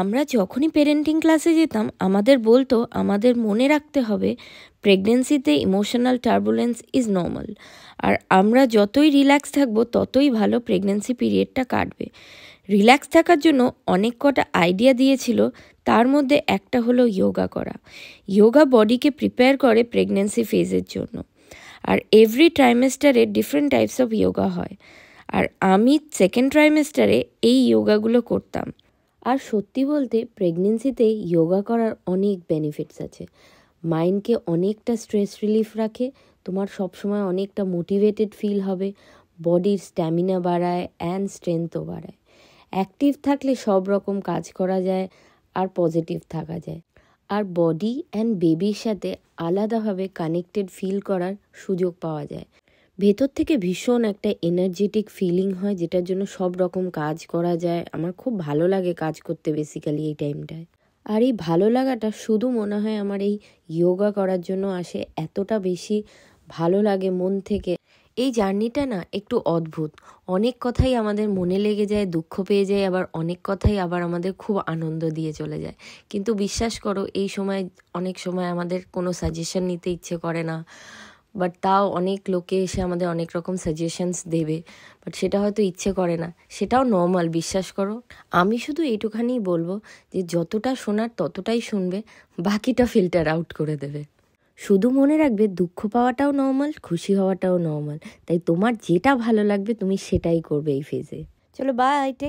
আমরা যখনই পেরেন্টিং ক্লাসে যেতাম আমাদের বলতো আমাদের মনে রাখতে হবে প্রেগনেন্সিতে ইমোশনাল টার্বুলেন্স ইজ নর্মাল আর আমরা যতই রিল্যাক্স থাকবো ততই ভালো প্রেগনেন্সি পিরিয়ডটা কাটবে রিল্যাক্স থাকার জন্য অনেক কটা আইডিয়া দিয়েছিল তার মধ্যে একটা হলো ইয়োগা করা ইয়োগা বডিকে প্রিপেয়ার করে প্রেগনেন্সি ফেজের জন্য আর এভরি ট্রাইমেস্টারে ডিফারেন্ট টাইপস অফ ইয়োগা হয় আর আমি সেকেন্ড ট্রাইমেস্টারে এই যোগাগুলো করতাম আর সত্যি বলতে প্রেগনেন্সিতে যোগা করার অনেক বেনিফিটস আছে মাইন্ডকে অনেকটা স্ট্রেস রিলিফ রাখে তোমার সবসময় অনেকটা মোটিভেটেড ফিল হবে বডির স্ট্যামিনা বাড়ায় অ্যান্ড স্ট্রেংথও বাড়ায় অ্যাক্টিভ থাকলে সব রকম কাজ করা যায় আর পজিটিভ থাকা যায় আর বডি অ্যান্ড বেবির সাথে আলাদাভাবে কানেক্টেড ফিল করার সুযোগ পাওয়া যায় ভেতর থেকে ভীষণ একটা এনার্জেটিক ফিলিং হয় যেটার জন্য সব রকম কাজ করা যায় আমার খুব ভালো লাগে কাজ করতে বেসিক্যালি এই টাইমটায় আর এই ভালো লাগাটা শুধু মনে হয় আমার এই ইয়োগা করার জন্য আসে এতটা বেশি ভালো লাগে মন থেকে এই জার্নিটা না একটু অদ্ভুত অনেক কথাই আমাদের মনে লেগে যায় দুঃখ পেয়ে যায় আবার অনেক কথাই আবার আমাদের খুব আনন্দ দিয়ে চলে যায় কিন্তু বিশ্বাস করো এই সময় অনেক সময় আমাদের কোনো সাজেশন নিতে ইচ্ছে করে না বাট তাও অনেক লোকে এসে আমাদের অনেক রকম সাজেশনস দেবে বাট সেটা হয়তো ইচ্ছে করে না সেটাও নর্মাল বিশ্বাস করো আমি শুধু এইটুখানি বলবো যে যতটা শোনার ততটাই শুনবে বাকিটা ফিল্টার আউট করে দেবে শুধু মনে রাখবে দুঃখ পাওয়াটাও নর্মাল খুশি হওয়াটাও নর্মাল তাই তোমার যেটা ভালো লাগবে তুমি সেটাই করবে এই ফেজে চলো বাই টেক